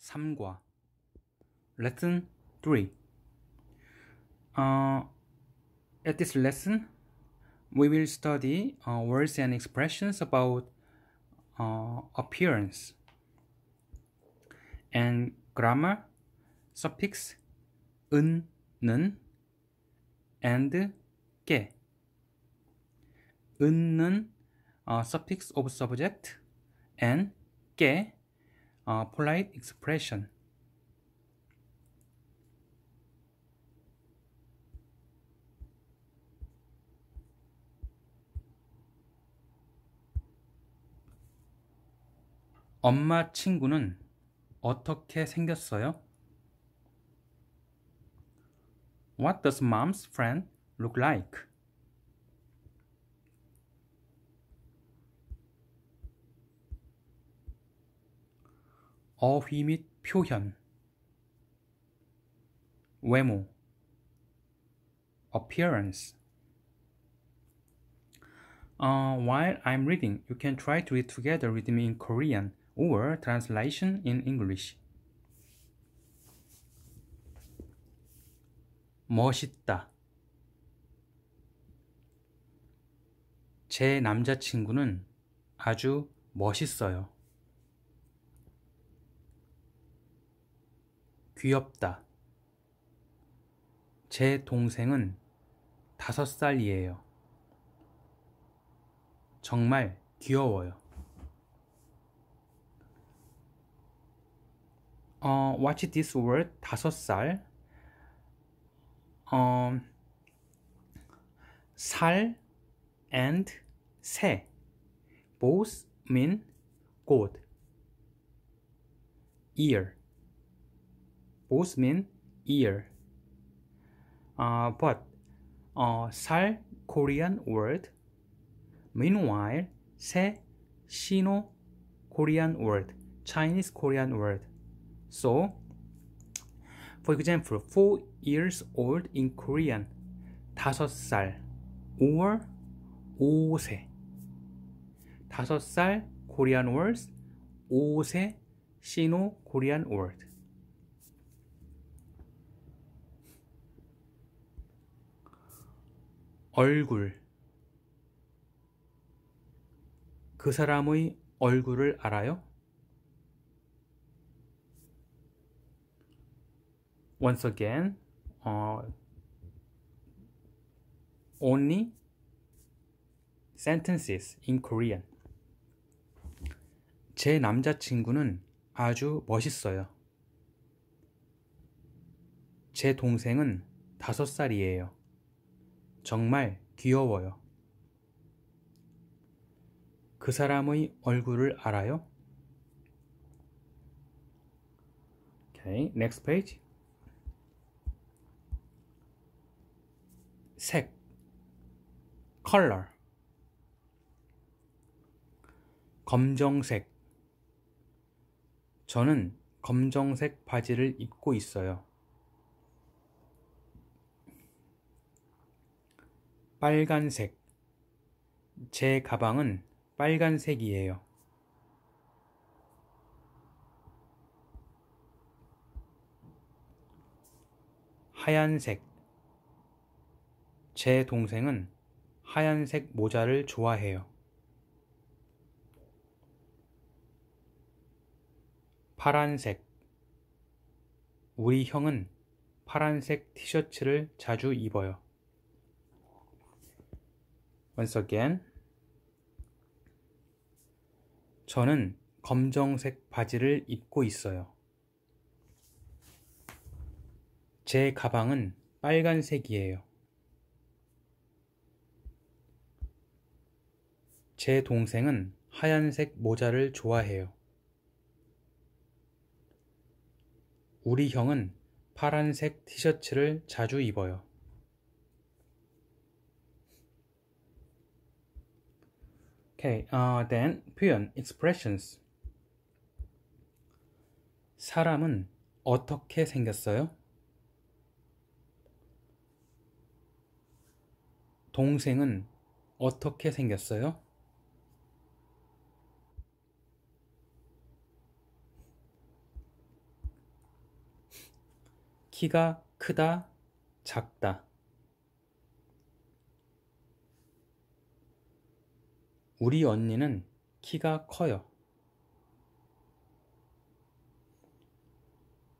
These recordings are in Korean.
3과 Lesson 3 uh, At this lesson, we will study uh, words and expressions about uh, appearance and grammar, suffix 은, 는, and 깨 은는 uh, suffix of subject and 깨 어, polite expression 엄마 친구는 어떻게 생겼어요? What does mom's friend look like? 어휘 및 표현 외모 appearance Uh, while I'm reading, you can try to read together with me in Korean or translation in English. 멋있다. 제 남자친구는 아주 멋있어요. 귀엽다. 제 동생은 다섯 살이에요. 정말 귀여워요. 어, watch this word 다섯 살. 어, 살 and 새 both mean good ear both mean ear. Uh, but uh, 살 Korean word. Meanwhile, 새 신호 Korean word, Chinese Korean word. So, for example, four years old in Korean, 다섯 살 or 5세. 다섯 살 Korean words, 5세 신호 Korean word. 얼굴 그 사람의 얼굴을 알아요? once again, uh, only sentences in Korean. 제 남자친구는 아주 멋있어요. 제 동생은 다섯 살이에요. 정말 귀여워요. 그 사람의 얼굴을 알아요? Okay, next page. 색, color, 검정색. 저는 검정색 바지를 입고 있어요. 빨간색. 제 가방은 빨간색이에요. 하얀색. 제 동생은 하얀색 모자를 좋아해요. 파란색. 우리 형은 파란색 티셔츠를 자주 입어요. Once again. 저는 검정색 바지를 입고 있어요. 제 가방은 빨간색이에요. 제 동생은 하얀색 모자를 좋아해요. 우리 형은 파란색 티셔츠를 자주 입어요. Okay, uh, then 표현, expressions. 사람은 어떻게 생겼어요? 동생은 어떻게 생겼어요? 키가 크다, 작다. 우리 언니는 키가 커요.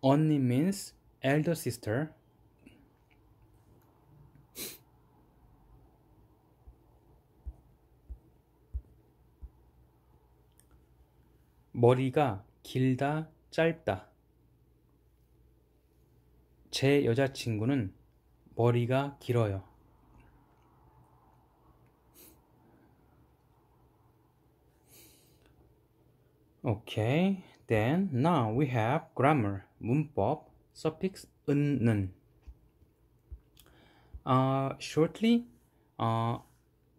언니 means elder sister. 머리가 길다, 짧다. 제 여자친구는 머리가 길어요. Okay, then now we have grammar, 문법, suffix 은는. Uh, shortly, uh,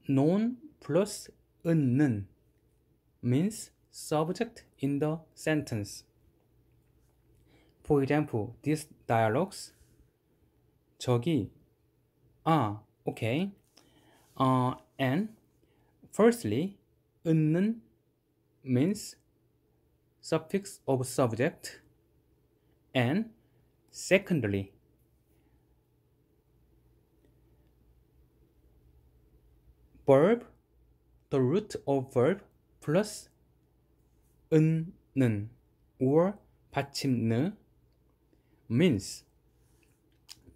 non plus 은는 means subject in the sentence. For example, these dialogues. 저기, ah, okay. Uh, and firstly, 은는 means suffix of subject and secondly verb the root of verb plus 은는 or 받침느 means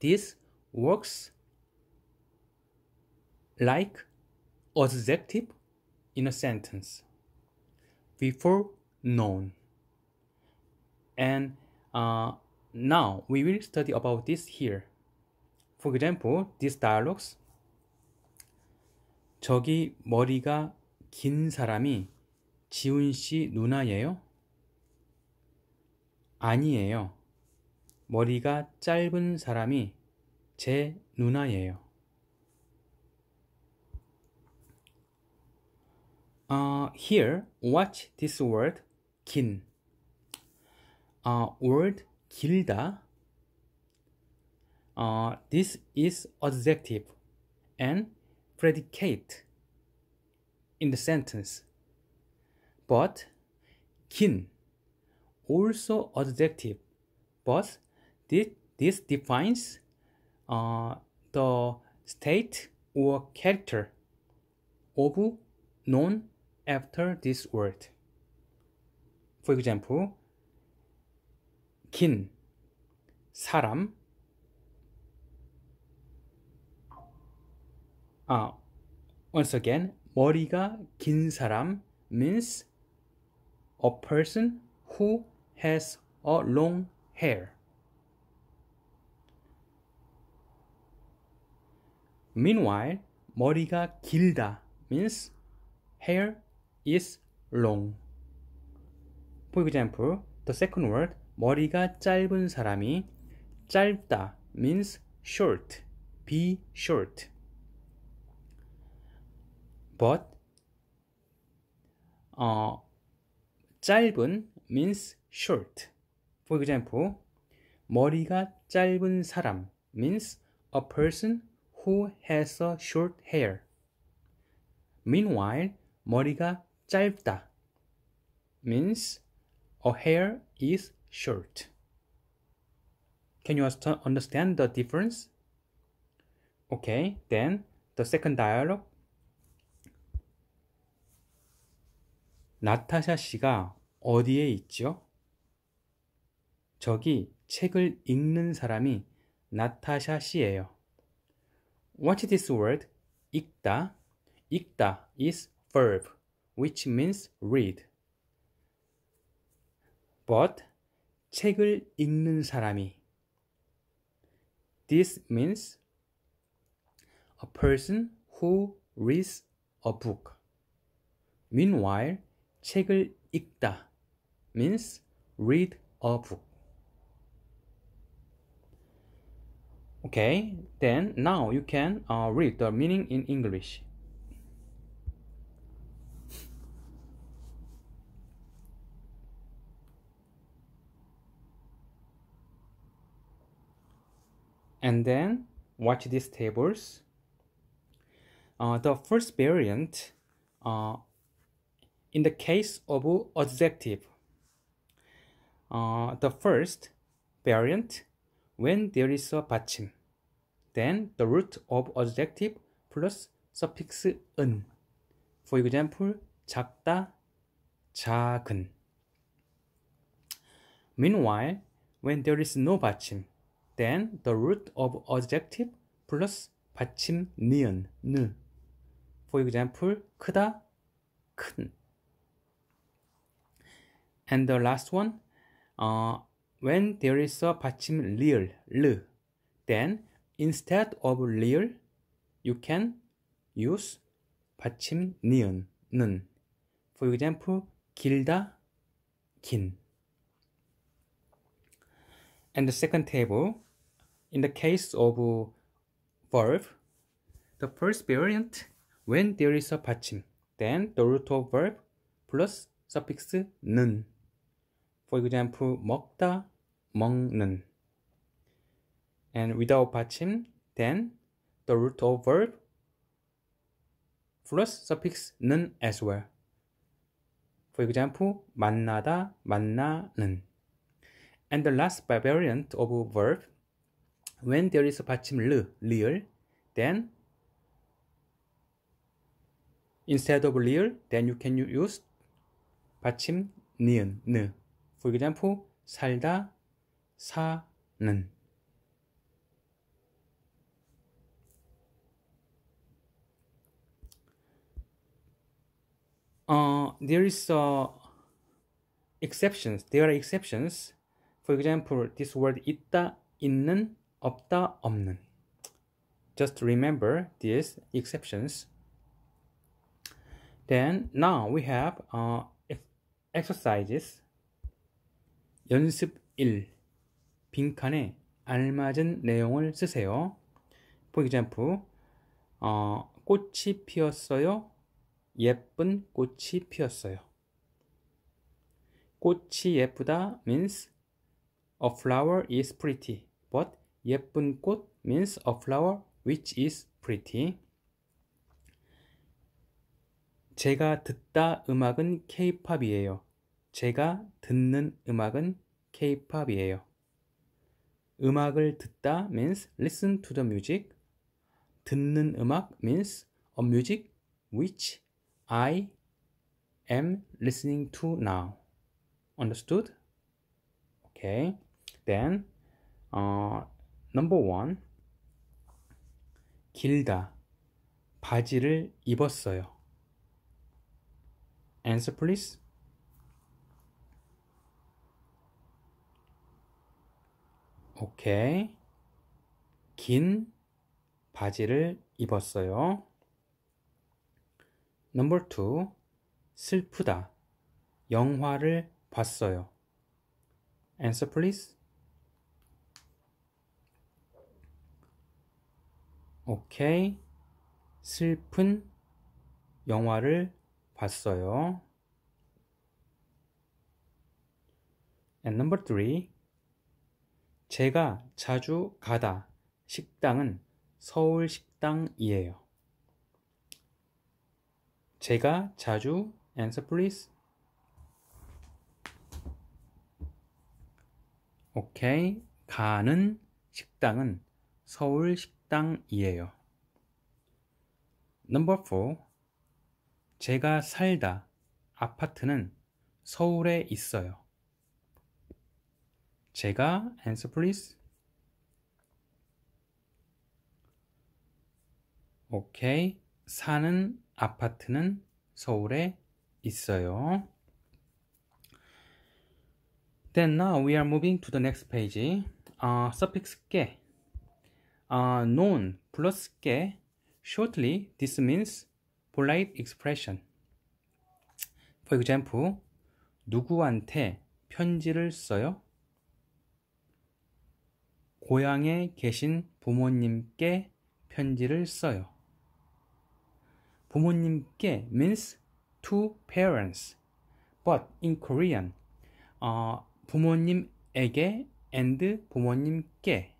this works like adjective in a sentence before known. And uh, now we will study about this here. For example, these dialogues. 저기 머리가 긴 사람이 지훈 씨 누나예요? 아니에요. 머리가 짧은 사람이 제 누나예요. Uh, here, watch this word 긴. uh, word 길다. Uh, this is adjective and predicate in the sentence. But kin also adjective, but this, this defines uh, the state or character of known after this word. For example, 긴 사람 아 once again 머리가 긴 사람 means a person who has a long hair meanwhile 머리가 길다 means hair is long for example the second word 머리가 짧은 사람이 짧다 means short, be short. but 어, 짧은 means short. For example, 머리가 짧은 사람 means a person who has a short hair. Meanwhile, 머리가 짧다 means a hair is short. Can you understand the difference? Okay, then the second dialogue. 나타샤 씨가 어디에 있죠? 저기 책을 읽는 사람이 나타샤 씨예요. w h a t is this word. 읽다. 읽다 is verb which means read. But 책을 읽는 사람이 This means a person who reads a book. Meanwhile, 책을 읽다 means read a book. Okay, then now you can uh, read the meaning in English. And then watch these tables. Uh, the first variant, uh, in the case of adjective, uh, the first variant, when there is a 받침, then the root of adjective plus suffix 은. For example, 작다, 작은. Meanwhile, when there is no 받침, then the root of adjective plus 받침 니은 느. For example, 크다, 큰. And the last one, uh, when there is a 받침 리을, 르, then instead of 리을, you can use 받침 니은, 는. For example, 길다, 긴. and the second table, in the case of verb, the first variant, when there is a patching, then the root of verb plus suffix 는. For example, 먹다, 먹는. And without patching, then the root of verb plus suffix 는 as well. For example, 만나다, 만나는. And the last variant of verb, when there is 받침 르, real, then instead of real, then you can use 받침 니은, 느. For example, 살다, 사는. Uh, there is uh, exceptions. There are exceptions For example, this word 있다, 있는, 없다, 없는. Just remember these exceptions. Then now we have uh, exercises. 연습 1. 빈칸에 알맞은 내용을 쓰세요. For example, 어, 꽃이 피었어요. 예쁜 꽃이 피었어요. 꽃이 예쁘다 means A flower is pretty, but 예쁜 꽃 means a flower which is pretty. 제가 듣다 음악은 K-팝이에요. 제가 듣는 음악은 K-팝이에요. 음악을 듣다 means listen to the music. 듣는 음악 means a music which I am listening to now. Understood? Okay. then 어, number one 길다 바지를 입었어요. Answer please. 오케이. 긴 바지를 입었어요. 넘버 투 슬프다. 영화를 봤어요. Answer please. 오케이. 슬픈 영화를 봤어요. And number three. 제가 자주 가다 식당은 서울 식당이에요. 제가 자주 answer please. 오케이. 가는 식당은 서울 식당. 땅이에요. Number 4. 제가 살다 아파트는 서울에 있어요. 제가 answer please. 오케이. 사는 아파트는 서울에 있어요. Then now we are moving to the next page. 어, 서픽스 깨 are known 플러스 게 shortly this means polite expression. For example, 누구한테 편지를 써요? 고향에 계신 부모님께 편지를 써요. 부모님께 means to parents. But in Korean, 어, 부모님에게 and 부모님께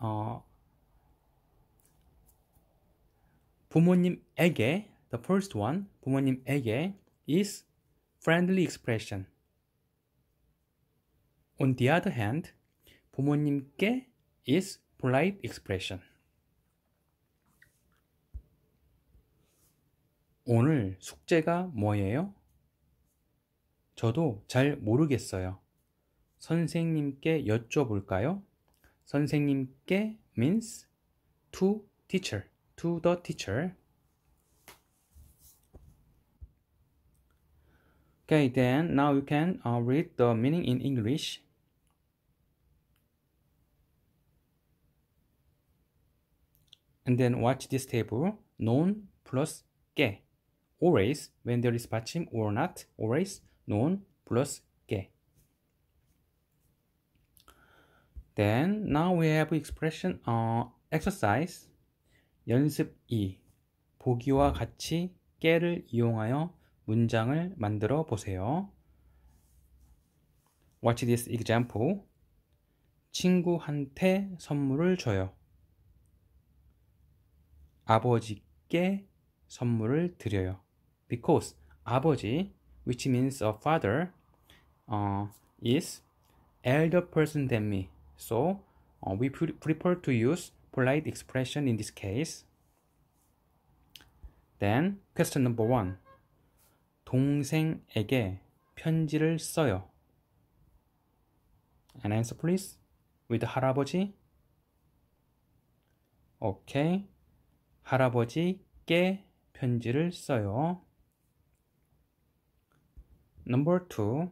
어, 부모님에게 the first one 부모님에게 is friendly expression. On the other hand, 부모님께 is polite expression. 오늘 숙제가 뭐예요? 저도 잘 모르겠어요. 선생님께 여쭤볼까요? 선생님께 means to teacher, to the teacher. Okay, then now you can uh, read the meaning in English. And then watch this table. Non plus que. Always, when there is 받침 or not, always non plus Then now we have expression uh, exercise 연습 2 보기와 같이 깨를 이용하여 문장을 만들어 보세요. Watch this example. 친구한테 선물을 줘요. 아버지께 선물을 드려요. Because 아버지, which means a father, uh, is elder person than me. So uh, we pre prefer to use polite expression in this case. Then question number one. 동생에게 편지를 써요. And answer please. With 할아버지. Okay. 할아버지께 편지를 써요. Number two.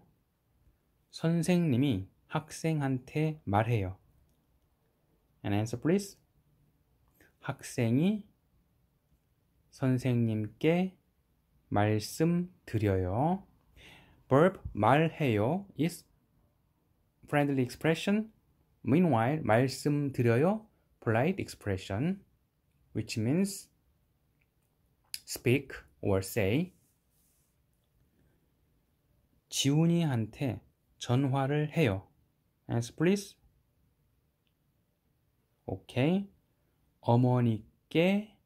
선생님이 학생한테 말해요. An answer please. 학생이 선생님께 말씀드려요. verb 말해요 is friendly expression. Meanwhile, 말씀드려요 polite expression which means speak or say. 지훈이한테 전화를 해요. as please. Okay. 어머니께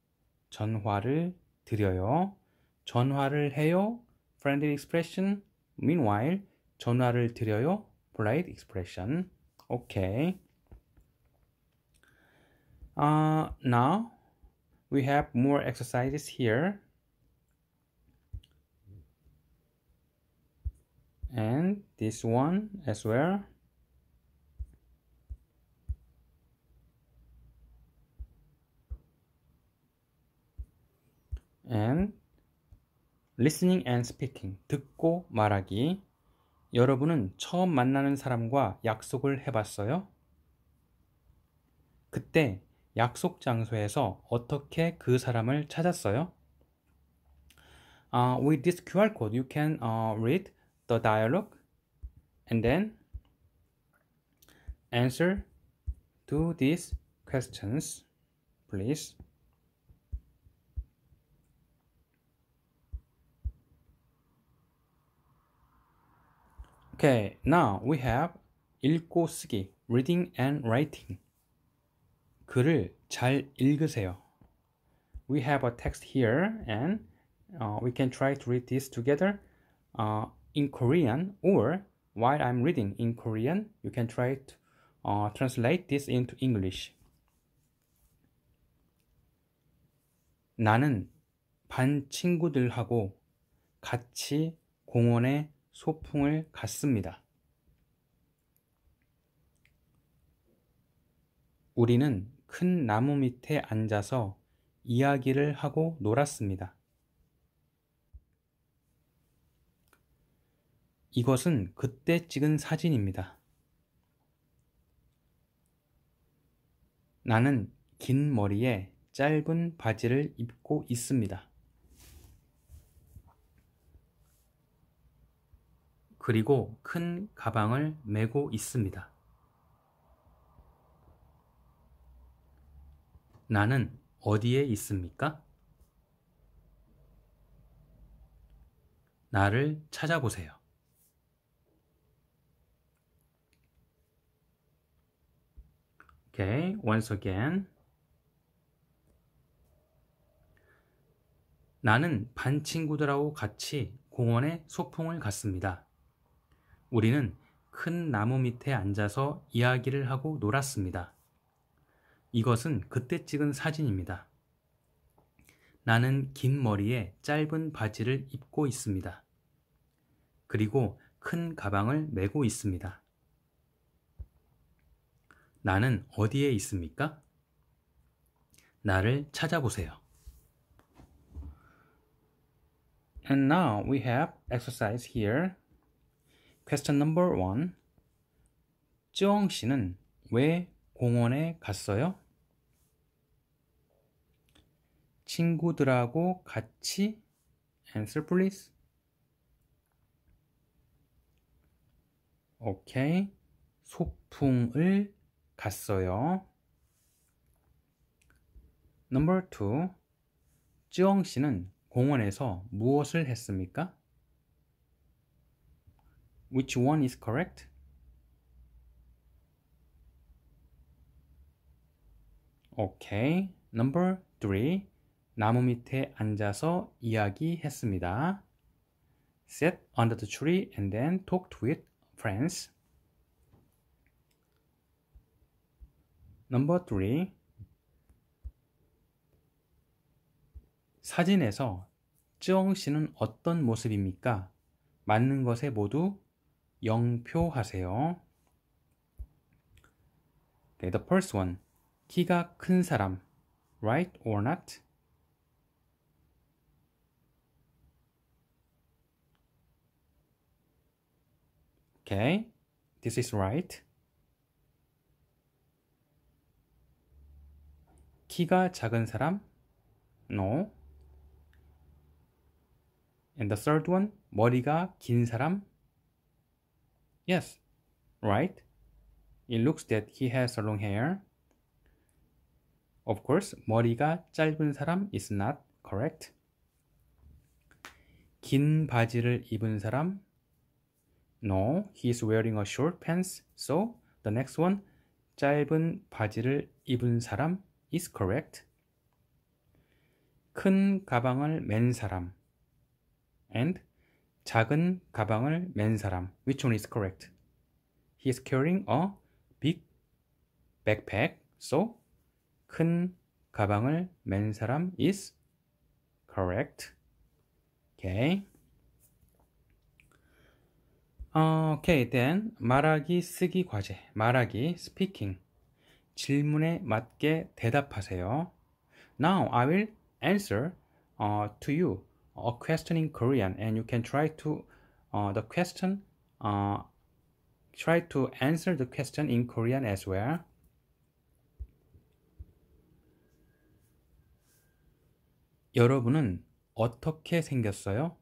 전화를 드려요. 전화를 해요. Friendly expression. Meanwhile, 전화를 드려요. Polite expression. Okay. Uh, now, we have more exercises here. And this one as well. and listening and speaking 듣고 말하기 여러분은 처음 만나는 사람과 약속을 해봤어요? 그때 약속 장소에서 어떻게 그 사람을 찾았어요? Uh, with this QR code, you can uh, read the dialogue and then answer to these questions, please. Okay, now we have 읽고 쓰기, reading and writing. 글을 잘 읽으세요. We have a text here and uh, we can try to read this together uh, in Korean or while I'm reading in Korean, you can try to uh, translate this into English. 나는 반 친구들하고 같이 공원에 소풍을 갔습니다. 우리는 큰 나무 밑에 앉아서 이야기를 하고 놀았습니다. 이것은 그때 찍은 사진입니다. 나는 긴 머리에 짧은 바지를 입고 있습니다. 그리고 큰 가방을 메고 있습니다. 나는 어디에 있습니까? 나를 찾아보세요. Okay, once again. 나는 반 친구들하고 같이 공원에 소풍을 갔습니다. 우리는 큰 나무 밑에 앉아서 이야기를 하고 놀았습니다. 이것은 그때 찍은 사진입니다. 나는 긴 머리에 짧은 바지를 입고 있습니다. 그리고 큰 가방을 메고 있습니다. 나는 어디에 있습니까? 나를 찾아보세요. And now we have exercise here. Question number one. 쯔엉 씨는 왜 공원에 갔어요? 친구들하고 같이 answer please. 오케이. 소풍을 갔어요. Number two. 쯔엉 씨는 공원에서 무엇을 했습니까? Which one is correct? 오케이. Number three. 나무 밑에 앉아서 이야기했습니다. Sat under the tree and then talked with friends. Number three. 사진에서 쯔엉 씨는 어떤 모습입니까? 맞는 것에 모두 영표하세요. 네, the first one. 키가 큰 사람. Right or not? Okay, this is right. 키가 작은 사람? No. And the third one, 머리가 긴 사람? Yes, right? It looks that he has a long hair. Of course, 머리가 짧은 사람 is not correct. 긴 바지를 입은 사람 No, he is wearing a short pants. So, the next one 짧은 바지를 입은 사람 is correct. 큰 가방을 맨 사람 and 작은 가방을 맨 사람. Which one is correct? He is carrying a big backpack. So 큰 가방을 맨 사람 is correct. Okay. Okay, then 말하기 쓰기 과제. 말하기 speaking. 질문에 맞게 대답하세요. Now I will answer uh, to you. a question in Korean and you can try to uh, the question uh, try to answer the question in Korean as well. 여러분은 어떻게 생겼어요?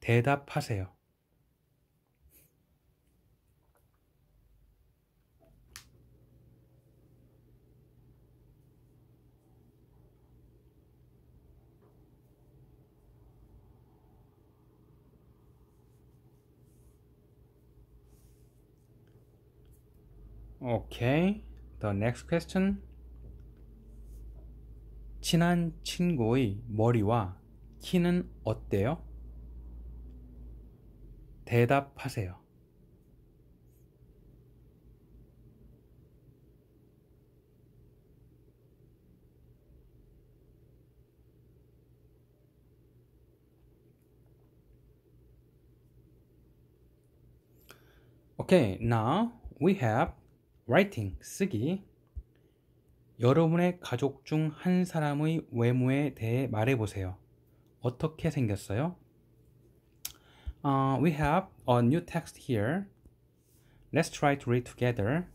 대답하세요. Okay. The next question. 친한 친구의 머리와 키는 어때요? 대답하세요. Okay, now we have writing, 쓰기 여러분의 가족 중 한 사람의 외모에 대해 말해보세요. 어떻게 생겼어요? Uh, we have a new text here. Let's try to read together.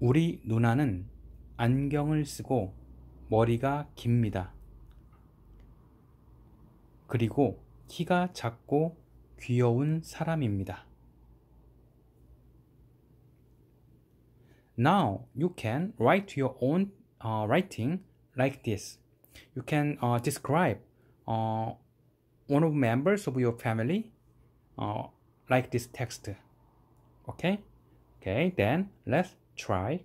우리 누나는 안경을 쓰고 머리가 깁니다. 그리고 키가 작고 귀여운 사람입니다. Now you can write your own uh, writing like this. You can uh, describe uh, one of members of your family uh, like this text. Okay? Okay, then let's try